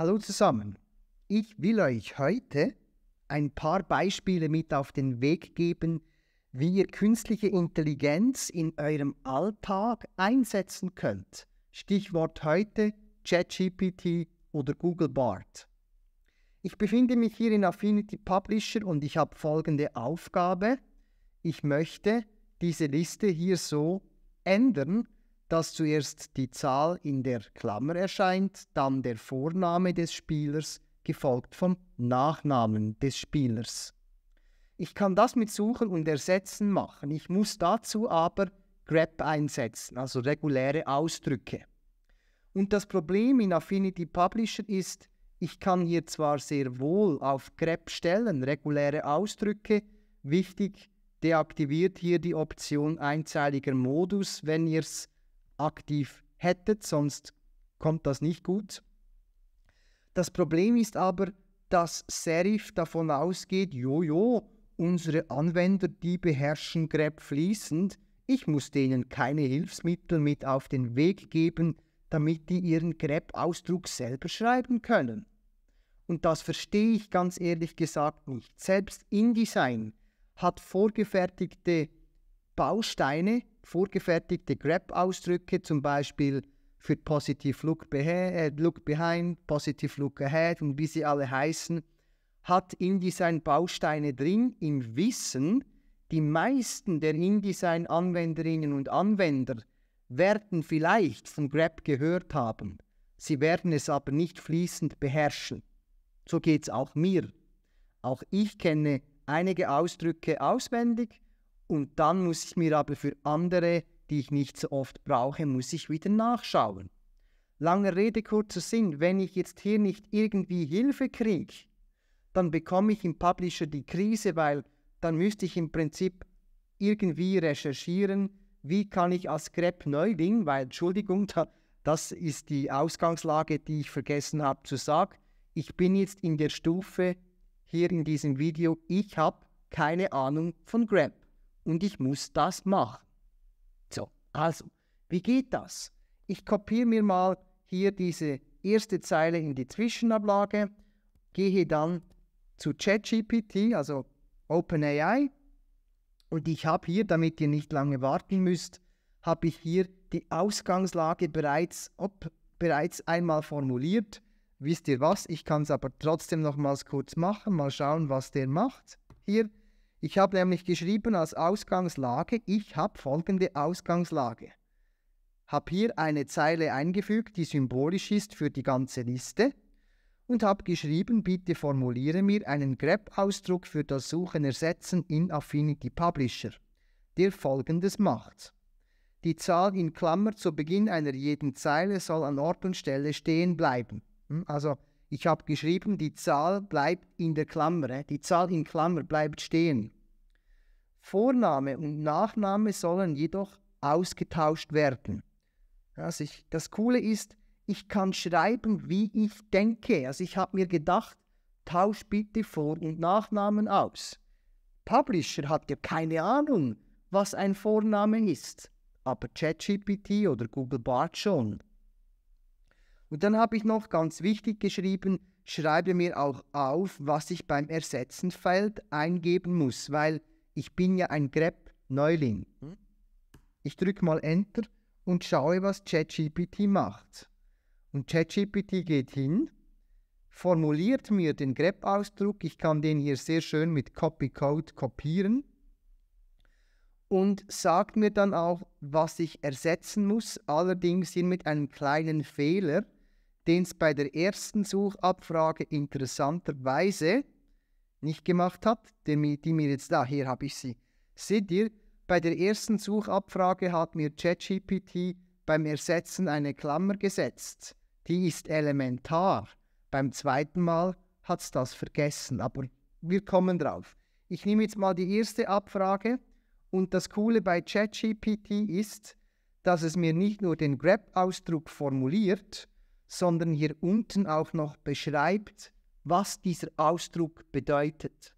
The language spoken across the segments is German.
Hallo zusammen. Ich will euch heute ein paar Beispiele mit auf den Weg geben, wie ihr künstliche Intelligenz in eurem Alltag einsetzen könnt. Stichwort heute ChatGPT oder Google Bart. Ich befinde mich hier in Affinity Publisher und ich habe folgende Aufgabe. Ich möchte diese Liste hier so ändern, dass zuerst die Zahl in der Klammer erscheint, dann der Vorname des Spielers, gefolgt vom Nachnamen des Spielers. Ich kann das mit Suchen und Ersetzen machen. Ich muss dazu aber grep einsetzen, also reguläre Ausdrücke. Und das Problem in Affinity Publisher ist, ich kann hier zwar sehr wohl auf grep stellen, reguläre Ausdrücke, wichtig, deaktiviert hier die Option einzeiliger Modus, wenn ihr es aktiv hättet, sonst kommt das nicht gut. Das Problem ist aber, dass Serif davon ausgeht, jojo, unsere Anwender, die beherrschen Grep fließend, ich muss denen keine Hilfsmittel mit auf den Weg geben, damit die ihren Grep-Ausdruck selber schreiben können. Und das verstehe ich ganz ehrlich gesagt nicht. Selbst InDesign hat vorgefertigte Bausteine, vorgefertigte Grab-Ausdrücke, zum Beispiel für Positive Look, behe äh, Look Behind, Positive Look Ahead und wie sie alle heißen, hat InDesign Bausteine drin, im Wissen, die meisten der InDesign-Anwenderinnen und Anwender werden vielleicht von Grab gehört haben, sie werden es aber nicht fließend beherrschen. So geht es auch mir. Auch ich kenne einige Ausdrücke auswendig, und dann muss ich mir aber für andere, die ich nicht so oft brauche, muss ich wieder nachschauen. Lange Rede, kurzer Sinn, wenn ich jetzt hier nicht irgendwie Hilfe kriege, dann bekomme ich im Publisher die Krise, weil dann müsste ich im Prinzip irgendwie recherchieren, wie kann ich als Grep-Neuling, weil Entschuldigung, das ist die Ausgangslage, die ich vergessen habe zu sagen. Ich bin jetzt in der Stufe hier in diesem Video, ich habe keine Ahnung von Grab und ich muss das machen. So, also, wie geht das? Ich kopiere mir mal hier diese erste Zeile in die Zwischenablage, gehe dann zu ChatGPT, also OpenAI, und ich habe hier, damit ihr nicht lange warten müsst, habe ich hier die Ausgangslage bereits, ob, bereits einmal formuliert. Wisst ihr was? Ich kann es aber trotzdem nochmals kurz machen. Mal schauen, was der macht. Hier ich habe nämlich geschrieben als Ausgangslage, ich habe folgende Ausgangslage. Habe hier eine Zeile eingefügt, die symbolisch ist für die ganze Liste und habe geschrieben, bitte formuliere mir einen grep-Ausdruck für das Suchen ersetzen in Affinity Publisher, der folgendes macht. Die Zahl in Klammer zu Beginn einer jeden Zeile soll an Ort und Stelle stehen bleiben. Hm, also ich habe geschrieben, die Zahl bleibt in der Klammer, die Zahl in Klammer bleibt stehen. Vorname und Nachname sollen jedoch ausgetauscht werden. Also ich, das Coole ist, ich kann schreiben, wie ich denke. Also ich habe mir gedacht, tausch bitte Vor- und Nachnamen aus. Publisher hat ja keine Ahnung, was ein Vorname ist, aber ChatGPT oder Google Bart schon. Und dann habe ich noch ganz wichtig geschrieben, schreibe mir auch auf, was ich beim Ersetzenfeld eingeben muss, weil ich bin ja ein Grep-Neuling. Hm? Ich drücke mal Enter und schaue, was ChatGPT macht. Und ChatGPT geht hin, formuliert mir den Grep-Ausdruck, ich kann den hier sehr schön mit Copy-Code kopieren und sagt mir dann auch, was ich ersetzen muss, allerdings hier mit einem kleinen Fehler – den es bei der ersten Suchabfrage interessanterweise nicht gemacht hat, die mir jetzt da, ah, hier habe ich sie. Seht ihr, bei der ersten Suchabfrage hat mir ChatGPT beim Ersetzen eine Klammer gesetzt. Die ist elementar. Beim zweiten Mal hat es das vergessen, aber wir kommen drauf. Ich nehme jetzt mal die erste Abfrage und das Coole bei ChatGPT ist, dass es mir nicht nur den grab ausdruck formuliert, sondern hier unten auch noch beschreibt, was dieser Ausdruck bedeutet.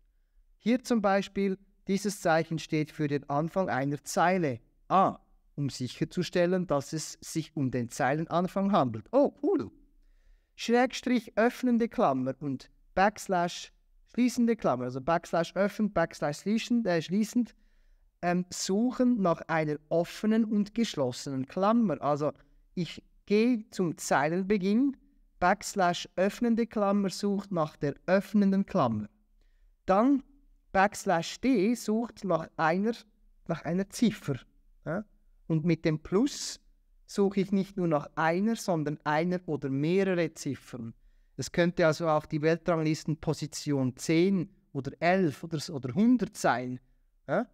Hier zum Beispiel, dieses Zeichen steht für den Anfang einer Zeile. A, um sicherzustellen, dass es sich um den Zeilenanfang handelt. Oh, cool. Schrägstrich öffnende Klammer und Backslash schließende Klammer, also Backslash öffnend, Backslash schließend, äh, schließend ähm, suchen nach einer offenen und geschlossenen Klammer. Also ich Geh zum Zeilenbeginn, Backslash öffnende Klammer sucht nach der öffnenden Klammer. Dann Backslash D sucht nach einer, nach einer Ziffer. Ja? Und mit dem Plus suche ich nicht nur nach einer, sondern einer oder mehrere Ziffern. Es könnte also auch die Weltranglistenposition 10 oder 11 oder, oder 100 sein ja?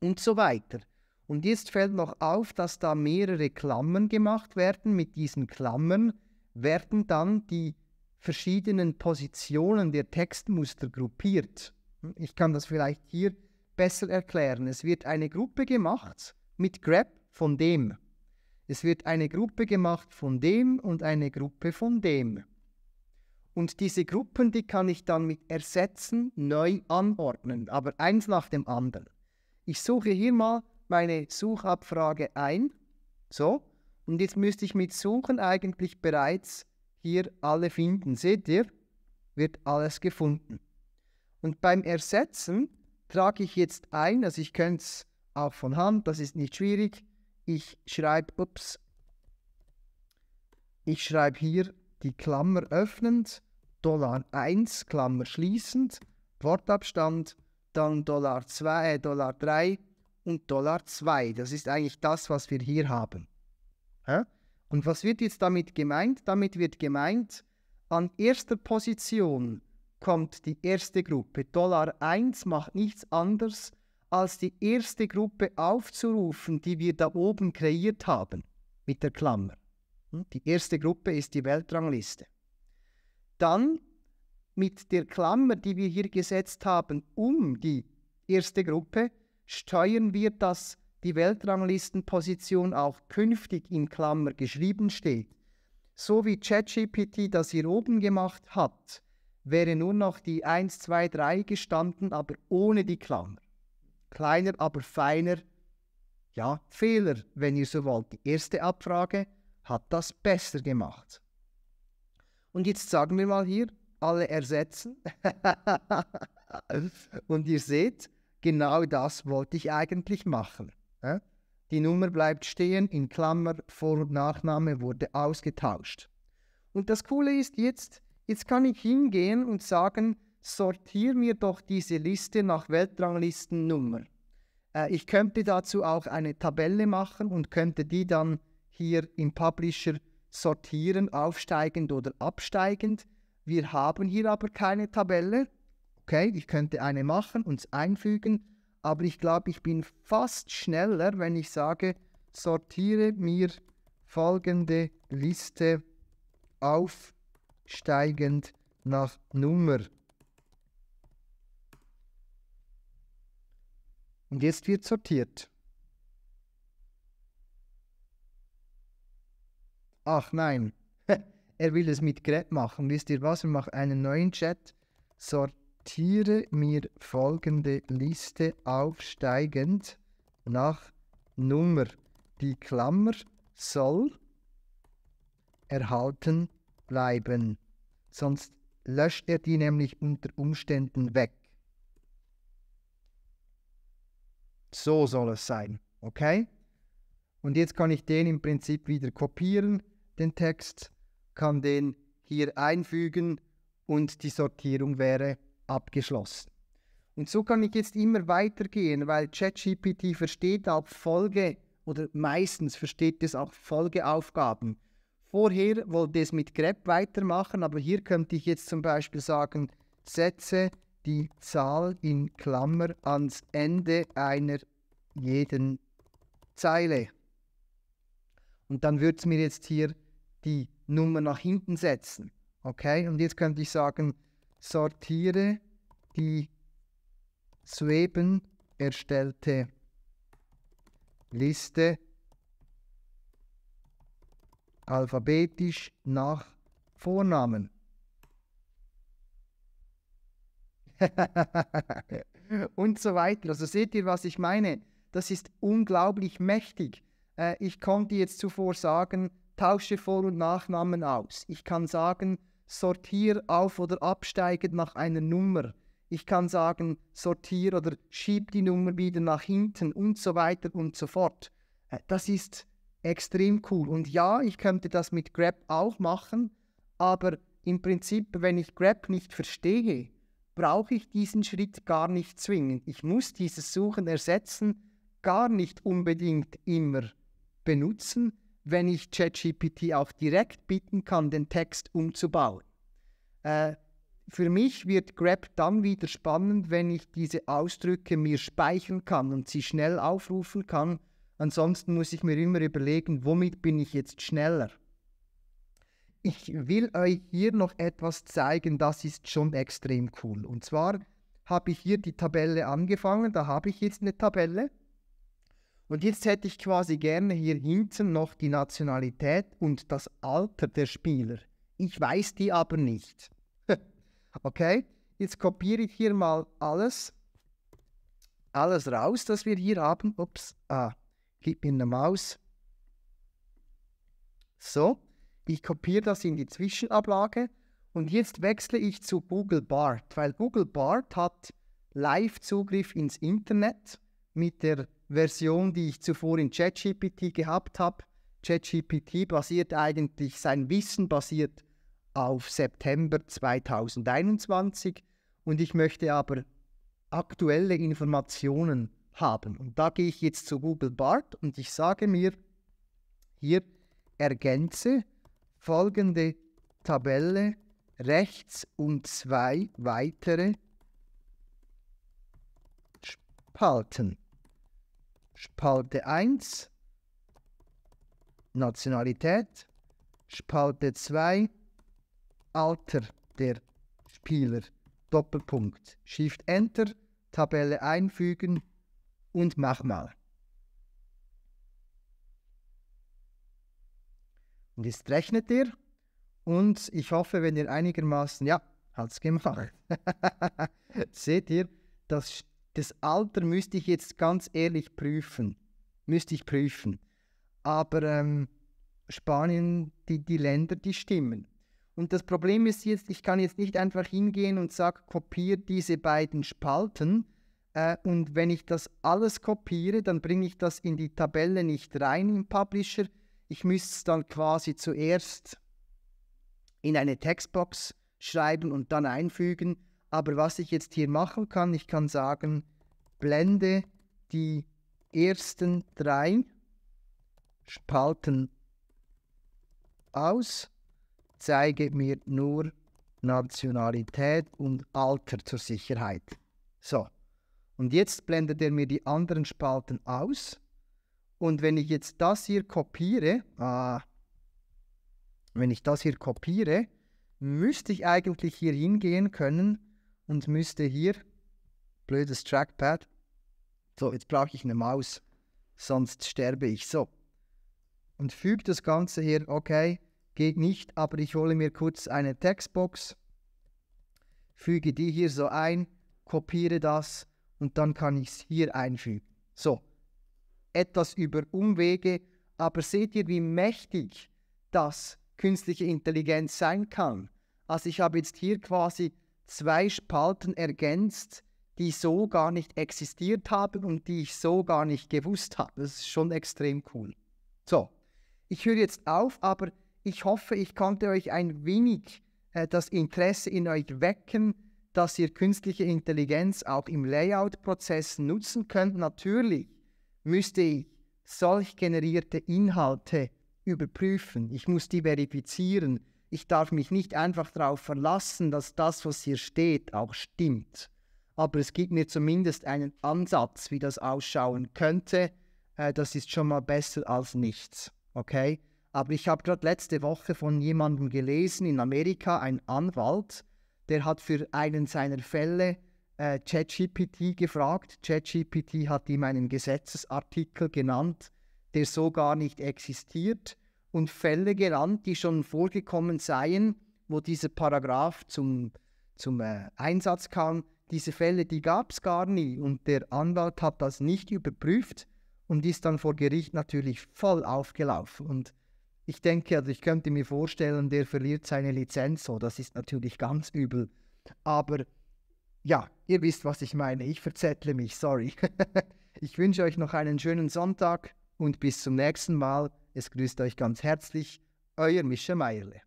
und so weiter. Und jetzt fällt noch auf, dass da mehrere Klammern gemacht werden. Mit diesen Klammern werden dann die verschiedenen Positionen der Textmuster gruppiert. Ich kann das vielleicht hier besser erklären. Es wird eine Gruppe gemacht mit Grab von dem. Es wird eine Gruppe gemacht von dem und eine Gruppe von dem. Und diese Gruppen, die kann ich dann mit ersetzen neu anordnen, aber eins nach dem anderen. Ich suche hier mal meine Suchabfrage ein. So. Und jetzt müsste ich mit Suchen eigentlich bereits hier alle finden. Seht ihr? Wird alles gefunden. Und beim Ersetzen trage ich jetzt ein, also ich könnte es auch von Hand, das ist nicht schwierig. Ich schreibe, ups, ich schreibe hier die Klammer öffnend, Dollar 1, Klammer schließend, Wortabstand, dann Dollar 2, Dollar 3, und Dollar 2. Das ist eigentlich das, was wir hier haben. Ja? Und was wird jetzt damit gemeint? Damit wird gemeint, an erster Position kommt die erste Gruppe. Dollar 1 macht nichts anderes, als die erste Gruppe aufzurufen, die wir da oben kreiert haben, mit der Klammer. Hm? Die erste Gruppe ist die Weltrangliste. Dann mit der Klammer, die wir hier gesetzt haben, um die erste Gruppe, steuern wir, dass die Weltranglistenposition auch künftig in Klammer geschrieben steht. So wie ChatGPT das hier oben gemacht hat, wäre nur noch die 1, 2, 3 gestanden, aber ohne die Klammer. Kleiner, aber feiner ja, Fehler, wenn ihr so wollt. Die erste Abfrage hat das besser gemacht. Und jetzt sagen wir mal hier, alle ersetzen. Und ihr seht, genau das wollte ich eigentlich machen. Ja? Die Nummer bleibt stehen, in Klammer, Vor- und Nachname wurde ausgetauscht. Und das Coole ist jetzt, jetzt kann ich hingehen und sagen, sortiere mir doch diese Liste nach Weltranglistennummer. Äh, ich könnte dazu auch eine Tabelle machen und könnte die dann hier im Publisher sortieren, aufsteigend oder absteigend. Wir haben hier aber keine Tabelle, okay, ich könnte eine machen und es einfügen, aber ich glaube, ich bin fast schneller, wenn ich sage, sortiere mir folgende Liste aufsteigend nach Nummer. Und jetzt wird sortiert. Ach nein, er will es mit Grep machen. Wisst ihr was? Er macht einen neuen Chat. Sortiert diktiere mir folgende Liste aufsteigend nach Nummer. Die Klammer soll erhalten bleiben, sonst löscht er die nämlich unter Umständen weg. So soll es sein, okay? Und jetzt kann ich den im Prinzip wieder kopieren, den Text, kann den hier einfügen und die Sortierung wäre abgeschlossen. Und so kann ich jetzt immer weitergehen, weil ChatGPT versteht auch Folge oder meistens versteht es auch Folgeaufgaben. Vorher wollte es mit grep weitermachen, aber hier könnte ich jetzt zum Beispiel sagen, setze die Zahl in Klammer ans Ende einer jeden Zeile. Und dann würde es mir jetzt hier die Nummer nach hinten setzen. Okay, und jetzt könnte ich sagen, sortiere die soeben erstellte Liste alphabetisch nach Vornamen. und so weiter. Also seht ihr, was ich meine? Das ist unglaublich mächtig. Äh, ich konnte jetzt zuvor sagen, tausche Vor- und Nachnamen aus. Ich kann sagen, sortiere auf oder absteigend nach einer Nummer. Ich kann sagen, sortiere oder schieb die Nummer wieder nach hinten und so weiter und so fort. Äh, das ist extrem cool. Und ja, ich könnte das mit Grab auch machen, aber im Prinzip, wenn ich Grab nicht verstehe, brauche ich diesen Schritt gar nicht zwingend. Ich muss dieses Suchen ersetzen gar nicht unbedingt immer benutzen, wenn ich ChatGPT auch direkt bitten kann, den Text umzubauen. Äh, für mich wird Grab dann wieder spannend, wenn ich diese Ausdrücke mir speichern kann und sie schnell aufrufen kann. Ansonsten muss ich mir immer überlegen, womit bin ich jetzt schneller. Ich will euch hier noch etwas zeigen, das ist schon extrem cool. Und zwar habe ich hier die Tabelle angefangen, da habe ich jetzt eine Tabelle und jetzt hätte ich quasi gerne hier hinten noch die Nationalität und das Alter der Spieler. Ich weiß die aber nicht. okay, jetzt kopiere ich hier mal alles, alles raus, das wir hier haben. Ups, ah, gib mir eine Maus. So, ich kopiere das in die Zwischenablage und jetzt wechsle ich zu Google Bart, weil Google Bart hat Live-Zugriff ins Internet mit der Version, die ich zuvor in ChatGPT gehabt habe. ChatGPT basiert eigentlich, sein Wissen basiert auf September 2021 und ich möchte aber aktuelle Informationen haben. Und da gehe ich jetzt zu Google Bart und ich sage mir hier ergänze folgende Tabelle rechts und zwei weitere Spalten. Spalte 1 Nationalität, Spalte 2 Alter der Spieler, Doppelpunkt, Shift Enter, Tabelle einfügen und mach mal. Und jetzt rechnet ihr und ich hoffe, wenn ihr einigermaßen, ja, hat es gemacht, seht ihr, das das Alter müsste ich jetzt ganz ehrlich prüfen. Müsste ich prüfen. Aber ähm, Spanien, die, die Länder, die stimmen. Und das Problem ist jetzt, ich kann jetzt nicht einfach hingehen und sage, kopiere diese beiden Spalten. Äh, und wenn ich das alles kopiere, dann bringe ich das in die Tabelle nicht rein im Publisher. Ich müsste es dann quasi zuerst in eine Textbox schreiben und dann einfügen. Aber was ich jetzt hier machen kann, ich kann sagen, blende die ersten drei Spalten aus, zeige mir nur Nationalität und Alter zur Sicherheit. So, und jetzt blendet er mir die anderen Spalten aus. Und wenn ich jetzt das hier kopiere, ah, wenn ich das hier kopiere, müsste ich eigentlich hier hingehen können und müsste hier, blödes Trackpad, so, jetzt brauche ich eine Maus, sonst sterbe ich. So. Und füge das Ganze hier, okay, geht nicht, aber ich hole mir kurz eine Textbox, füge die hier so ein, kopiere das und dann kann ich es hier einfügen. So, etwas über Umwege, aber seht ihr, wie mächtig das künstliche Intelligenz sein kann. Also ich habe jetzt hier quasi zwei Spalten ergänzt, die so gar nicht existiert haben und die ich so gar nicht gewusst habe. Das ist schon extrem cool. So, ich höre jetzt auf, aber ich hoffe, ich konnte euch ein wenig äh, das Interesse in euch wecken, dass ihr künstliche Intelligenz auch im Layout-Prozess nutzen könnt. Natürlich müsste ich solch generierte Inhalte überprüfen. Ich muss die verifizieren. Ich darf mich nicht einfach darauf verlassen, dass das, was hier steht, auch stimmt. Aber es gibt mir zumindest einen Ansatz, wie das ausschauen könnte. Äh, das ist schon mal besser als nichts. Okay? Aber ich habe gerade letzte Woche von jemandem gelesen in Amerika, ein Anwalt, der hat für einen seiner Fälle äh, ChatGPT gefragt. ChatGPT hat ihm einen Gesetzesartikel genannt, der so gar nicht existiert und Fälle gerannt, die schon vorgekommen seien, wo dieser Paragraph zum, zum äh, Einsatz kam. Diese Fälle, die gab es gar nie und der Anwalt hat das nicht überprüft und ist dann vor Gericht natürlich voll aufgelaufen. Und ich denke, also ich könnte mir vorstellen, der verliert seine Lizenz so, das ist natürlich ganz übel. Aber ja, ihr wisst, was ich meine. Ich verzettle mich, sorry. ich wünsche euch noch einen schönen Sonntag und bis zum nächsten Mal. Es grüßt euch ganz herzlich, euer Mischa Meierle.